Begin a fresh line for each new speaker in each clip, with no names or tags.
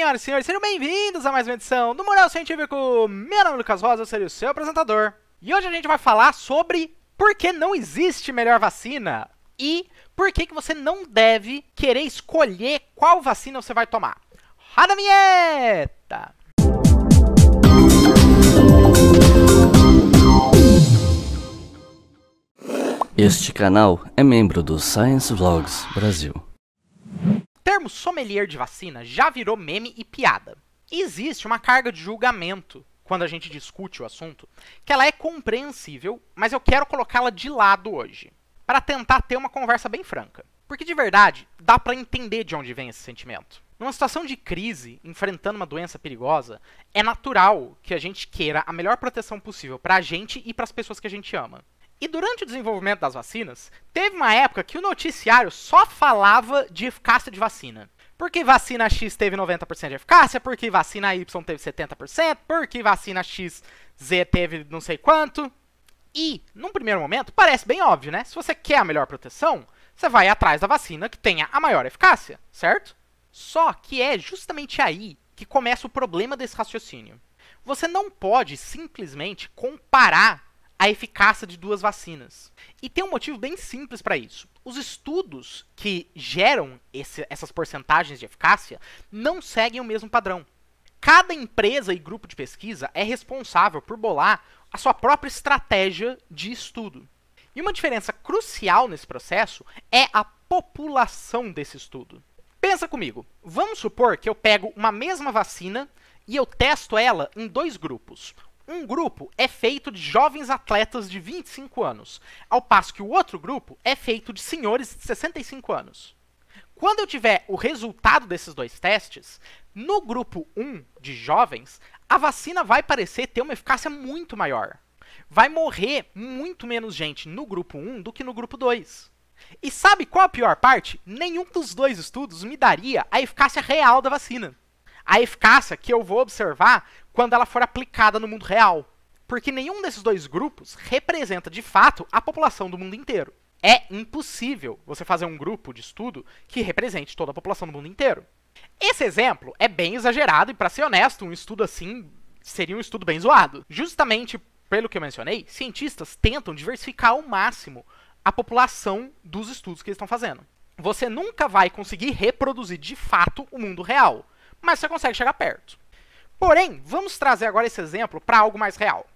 Senhoras e senhores, sejam bem-vindos a mais uma edição do Moral Científico. Meu nome é Lucas Rosa, eu serei o seu apresentador. E hoje a gente vai falar sobre por que não existe melhor vacina e por que, que você não deve querer escolher qual vacina você vai tomar. Roda a vinheta! Este canal é membro do Science Vlogs Brasil. O termo sommelier de vacina já virou meme e piada. existe uma carga de julgamento quando a gente discute o assunto, que ela é compreensível, mas eu quero colocá-la de lado hoje, para tentar ter uma conversa bem franca. Porque de verdade, dá para entender de onde vem esse sentimento. Numa situação de crise, enfrentando uma doença perigosa, é natural que a gente queira a melhor proteção possível para a gente e para as pessoas que a gente ama. E durante o desenvolvimento das vacinas, teve uma época que o noticiário só falava de eficácia de vacina. Porque vacina X teve 90% de eficácia, porque vacina Y teve 70%, porque vacina XZ teve não sei quanto. E, num primeiro momento, parece bem óbvio, né? Se você quer a melhor proteção, você vai atrás da vacina que tenha a maior eficácia, certo? Só que é justamente aí que começa o problema desse raciocínio. Você não pode simplesmente comparar a eficácia de duas vacinas. E tem um motivo bem simples para isso. Os estudos que geram esse, essas porcentagens de eficácia não seguem o mesmo padrão. Cada empresa e grupo de pesquisa é responsável por bolar a sua própria estratégia de estudo. E uma diferença crucial nesse processo é a população desse estudo. Pensa comigo, vamos supor que eu pego uma mesma vacina e eu testo ela em dois grupos. Um grupo é feito de jovens atletas de 25 anos, ao passo que o outro grupo é feito de senhores de 65 anos. Quando eu tiver o resultado desses dois testes, no grupo 1 de jovens, a vacina vai parecer ter uma eficácia muito maior. Vai morrer muito menos gente no grupo 1 do que no grupo 2. E sabe qual a pior parte? Nenhum dos dois estudos me daria a eficácia real da vacina. A eficácia que eu vou observar quando ela for aplicada no mundo real. Porque nenhum desses dois grupos representa de fato a população do mundo inteiro. É impossível você fazer um grupo de estudo que represente toda a população do mundo inteiro. Esse exemplo é bem exagerado e, para ser honesto, um estudo assim seria um estudo bem zoado. Justamente pelo que eu mencionei, cientistas tentam diversificar ao máximo a população dos estudos que eles estão fazendo. Você nunca vai conseguir reproduzir de fato o mundo real, mas você consegue chegar perto. Porém, vamos trazer agora esse exemplo para algo mais real.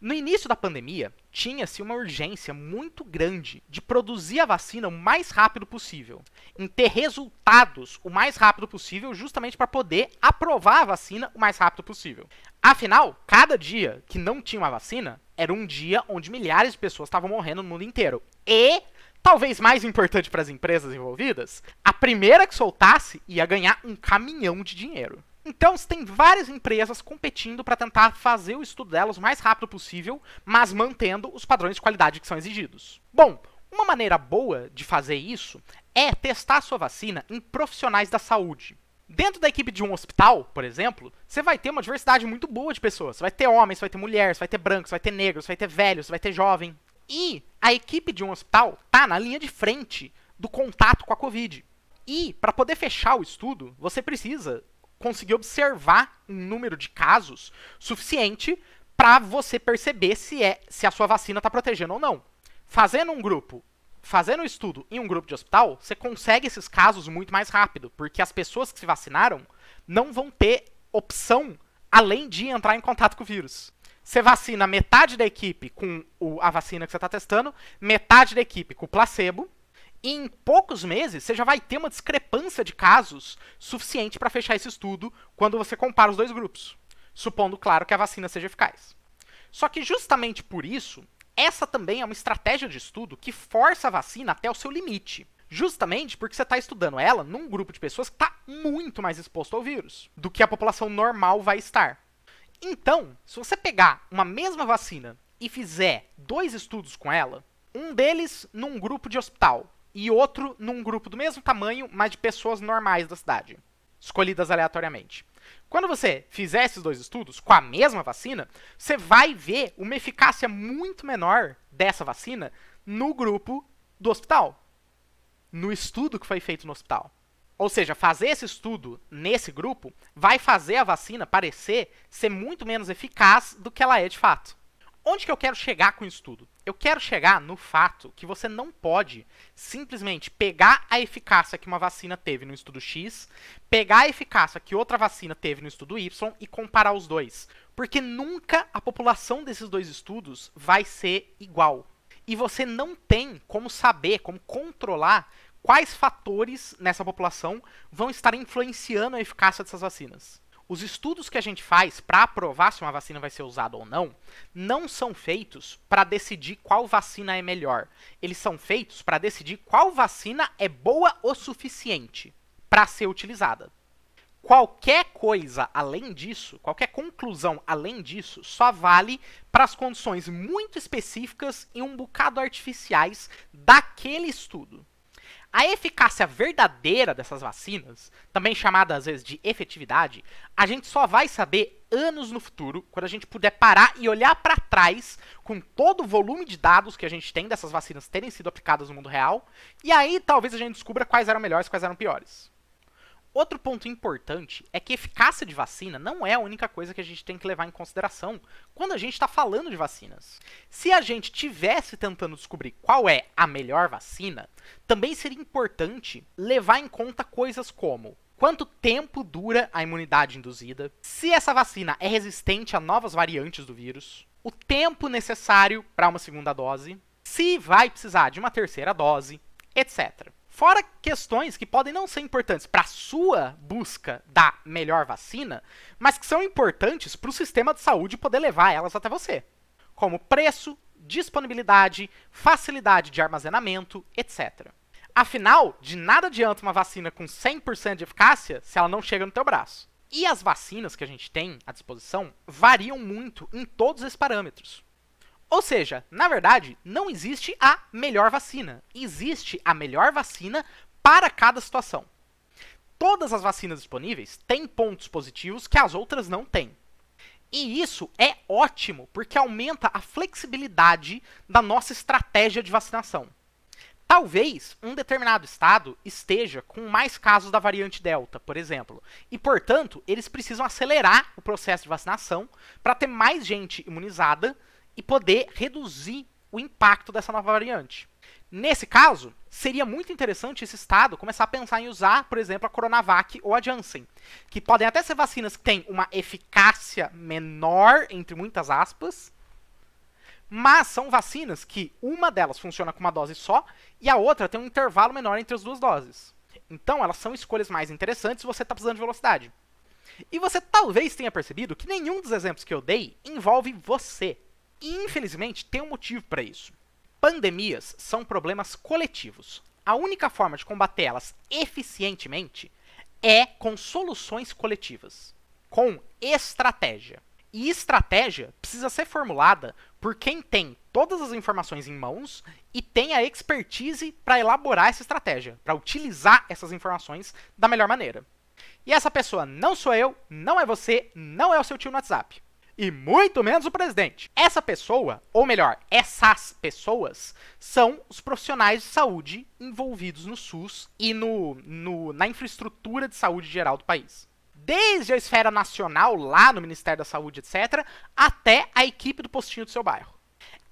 No início da pandemia, tinha-se uma urgência muito grande de produzir a vacina o mais rápido possível, em ter resultados o mais rápido possível, justamente para poder aprovar a vacina o mais rápido possível. Afinal, cada dia que não tinha uma vacina era um dia onde milhares de pessoas estavam morrendo no mundo inteiro. E, talvez mais importante para as empresas envolvidas, a primeira que soltasse ia ganhar um caminhão de dinheiro. Então, tem várias empresas competindo para tentar fazer o estudo delas o mais rápido possível, mas mantendo os padrões de qualidade que são exigidos. Bom, uma maneira boa de fazer isso é testar sua vacina em profissionais da saúde. Dentro da equipe de um hospital, por exemplo, você vai ter uma diversidade muito boa de pessoas. Você vai ter homens, você vai ter mulheres, você vai ter brancos, você vai ter negros, você vai ter velhos, você vai ter jovem. E a equipe de um hospital tá na linha de frente do contato com a Covid. E para poder fechar o estudo, você precisa conseguir observar um número de casos suficiente para você perceber se, é, se a sua vacina está protegendo ou não. Fazendo um grupo, fazendo um estudo em um grupo de hospital, você consegue esses casos muito mais rápido, porque as pessoas que se vacinaram não vão ter opção além de entrar em contato com o vírus. Você vacina metade da equipe com o, a vacina que você está testando, metade da equipe com o placebo, em poucos meses você já vai ter uma discrepância de casos suficiente para fechar esse estudo quando você compara os dois grupos, supondo, claro, que a vacina seja eficaz. Só que justamente por isso, essa também é uma estratégia de estudo que força a vacina até o seu limite. Justamente porque você está estudando ela num grupo de pessoas que está muito mais exposto ao vírus do que a população normal vai estar. Então, se você pegar uma mesma vacina e fizer dois estudos com ela, um deles num grupo de hospital e outro num grupo do mesmo tamanho, mas de pessoas normais da cidade, escolhidas aleatoriamente. Quando você fizer esses dois estudos com a mesma vacina, você vai ver uma eficácia muito menor dessa vacina no grupo do hospital, no estudo que foi feito no hospital. Ou seja, fazer esse estudo nesse grupo vai fazer a vacina parecer ser muito menos eficaz do que ela é de fato. Onde que eu quero chegar com isso tudo? Eu quero chegar no fato que você não pode simplesmente pegar a eficácia que uma vacina teve no estudo X, pegar a eficácia que outra vacina teve no estudo Y e comparar os dois. Porque nunca a população desses dois estudos vai ser igual. E você não tem como saber, como controlar quais fatores nessa população vão estar influenciando a eficácia dessas vacinas. Os estudos que a gente faz para aprovar se uma vacina vai ser usada ou não, não são feitos para decidir qual vacina é melhor. Eles são feitos para decidir qual vacina é boa o suficiente para ser utilizada. Qualquer coisa além disso, qualquer conclusão além disso, só vale para as condições muito específicas e um bocado artificiais daquele estudo. A eficácia verdadeira dessas vacinas, também chamada às vezes de efetividade, a gente só vai saber anos no futuro, quando a gente puder parar e olhar para trás com todo o volume de dados que a gente tem dessas vacinas terem sido aplicadas no mundo real, e aí talvez a gente descubra quais eram melhores, quais eram piores. Outro ponto importante é que eficácia de vacina não é a única coisa que a gente tem que levar em consideração quando a gente está falando de vacinas. Se a gente tivesse tentando descobrir qual é a melhor vacina, também seria importante levar em conta coisas como quanto tempo dura a imunidade induzida, se essa vacina é resistente a novas variantes do vírus, o tempo necessário para uma segunda dose, se vai precisar de uma terceira dose, etc. Fora questões que podem não ser importantes para a sua busca da melhor vacina, mas que são importantes para o sistema de saúde poder levar elas até você, como preço, disponibilidade, facilidade de armazenamento, etc. Afinal, de nada adianta uma vacina com 100% de eficácia se ela não chega no teu braço. E as vacinas que a gente tem à disposição variam muito em todos esses parâmetros. Ou seja, na verdade, não existe a melhor vacina. Existe a melhor vacina para cada situação. Todas as vacinas disponíveis têm pontos positivos que as outras não têm. E isso é ótimo, porque aumenta a flexibilidade da nossa estratégia de vacinação. Talvez um determinado estado esteja com mais casos da variante Delta, por exemplo, e portanto eles precisam acelerar o processo de vacinação para ter mais gente imunizada e poder reduzir o impacto dessa nova variante. Nesse caso, seria muito interessante esse Estado começar a pensar em usar, por exemplo, a Coronavac ou a Janssen, que podem até ser vacinas que têm uma eficácia menor, entre muitas aspas, mas são vacinas que uma delas funciona com uma dose só e a outra tem um intervalo menor entre as duas doses. Então, elas são escolhas mais interessantes se você está precisando de velocidade. E você talvez tenha percebido que nenhum dos exemplos que eu dei envolve você, Infelizmente, tem um motivo para isso. Pandemias são problemas coletivos. A única forma de combater elas eficientemente é com soluções coletivas, com estratégia. E estratégia precisa ser formulada por quem tem todas as informações em mãos e tem a expertise para elaborar essa estratégia, para utilizar essas informações da melhor maneira. E essa pessoa não sou eu, não é você, não é o seu tio no WhatsApp e muito menos o presidente. Essa pessoa, ou melhor, essas pessoas, são os profissionais de saúde envolvidos no SUS e no, no na infraestrutura de saúde geral do país desde a esfera nacional, lá no Ministério da Saúde, etc., até a equipe do postinho do seu bairro.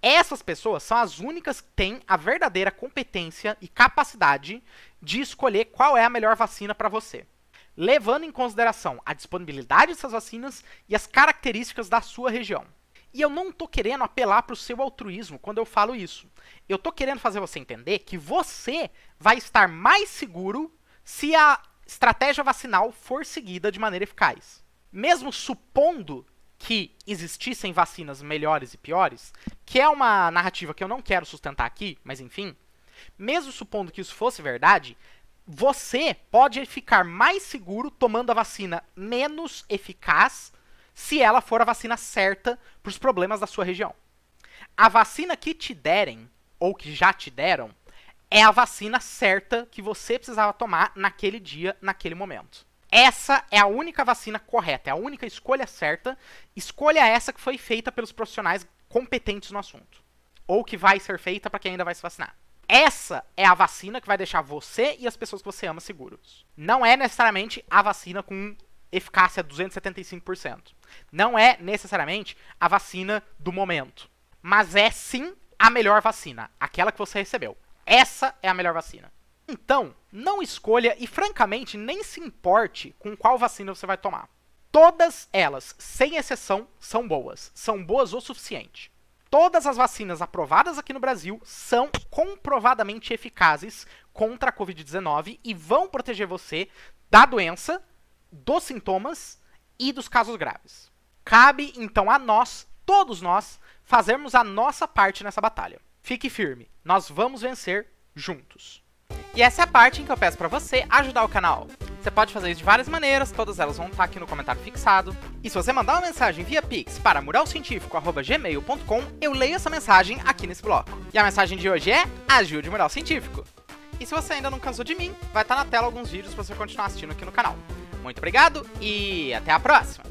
Essas pessoas são as únicas que têm a verdadeira competência e capacidade de escolher qual é a melhor vacina para você levando em consideração a disponibilidade dessas vacinas e as características da sua região. E eu não estou querendo apelar para o seu altruísmo quando eu falo isso. Eu estou querendo fazer você entender que você vai estar mais seguro se a estratégia vacinal for seguida de maneira eficaz. Mesmo supondo que existissem vacinas melhores e piores, que é uma narrativa que eu não quero sustentar aqui, mas enfim, mesmo supondo que isso fosse verdade, você pode ficar mais seguro tomando a vacina menos eficaz se ela for a vacina certa para os problemas da sua região. A vacina que te derem, ou que já te deram, é a vacina certa que você precisava tomar naquele dia, naquele momento. Essa é a única vacina correta, é a única escolha certa, escolha essa que foi feita pelos profissionais competentes no assunto, ou que vai ser feita para quem ainda vai se vacinar. Essa é a vacina que vai deixar você e as pessoas que você ama seguros. Não é necessariamente a vacina com eficácia 275%. Não é necessariamente a vacina do momento. Mas é sim a melhor vacina, aquela que você recebeu. Essa é a melhor vacina. Então, não escolha e, francamente, nem se importe com qual vacina você vai tomar. Todas elas, sem exceção, são boas. São boas o suficiente. Todas as vacinas aprovadas aqui no Brasil são comprovadamente eficazes contra a Covid-19 e vão proteger você da doença, dos sintomas e dos casos graves. Cabe então a nós, todos nós, fazermos a nossa parte nessa batalha. Fique firme, nós vamos vencer juntos. E essa é a parte em que eu peço para você ajudar o canal. Você pode fazer isso de várias maneiras, todas elas vão estar aqui no comentário fixado. E se você mandar uma mensagem via Pix para muralcientifico.gmail.com, eu leio essa mensagem aqui nesse bloco. E a mensagem de hoje é Ajude o Mural Científico. E se você ainda não cansou de mim, vai estar na tela alguns vídeos para você continuar assistindo aqui no canal. Muito obrigado e até a próxima!